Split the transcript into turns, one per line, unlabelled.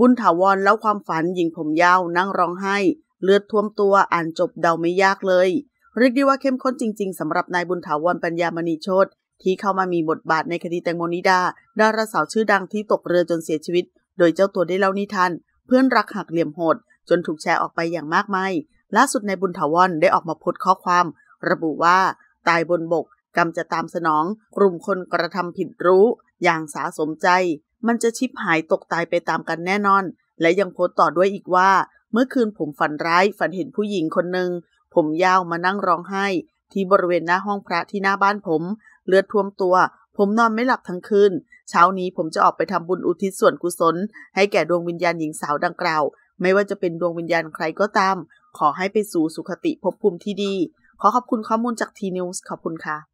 บุญถาวรแล้วความฝันหญิงผมยาวนั่งร้องไห้ เลือดท่วมตัวอ่านจบเดาไม่ยากเลยเรียกได้ว่าเข้มข้นจริงๆสำหรับนายบุญถาวรปัญญามณีโชตที่เข้ามามีบทบาทในคดีแตงโมนิดาดาราสาวชื่อดังที่ตกเรือจนเสียชีวิตโดยเจ้าตัวได้เล่านิทานเพื่อนรักหักเหลี่ยมโหดจนถูกแชร์ออกไปอย่างมากมายล่าสุดนายบุญถาวรได้ออกมาโพสต์ข้อความ ระบุว่าตายบนบกกรรมจะตามสนองกลุ่มคนกระทำผิดรู้ อย่างสาสมใจ มันจะชิบหายตกตายไปตามกันแน่นอน และยังโพสต์ต่อด้วยอีกว่า เมื่อคืนผมฝันร้ายฝันเห็นผู้หญิงคนหนึ่งผมยาวมานั่งร้องไห้ ที่บริเวณหน้าห้องพระที่หน้าบ้านผม เลือดท่วมตัว ผมนอนไม่หลับทั้งคืนเช้านี้ผมจะออกไปทำบุญอุทิศส่วนกุศล ให้แก่ดวงวิญญาณหญิงสาวดังกล่าว ไม่ว่าจะเป็นดวงวิญญาณใครก็ตาม ขอให้ไปสู่สุขติภพภูมิที่ดีขอขอบคุณข้อมูลจากทีนิวส์ขอบคุณค่ะ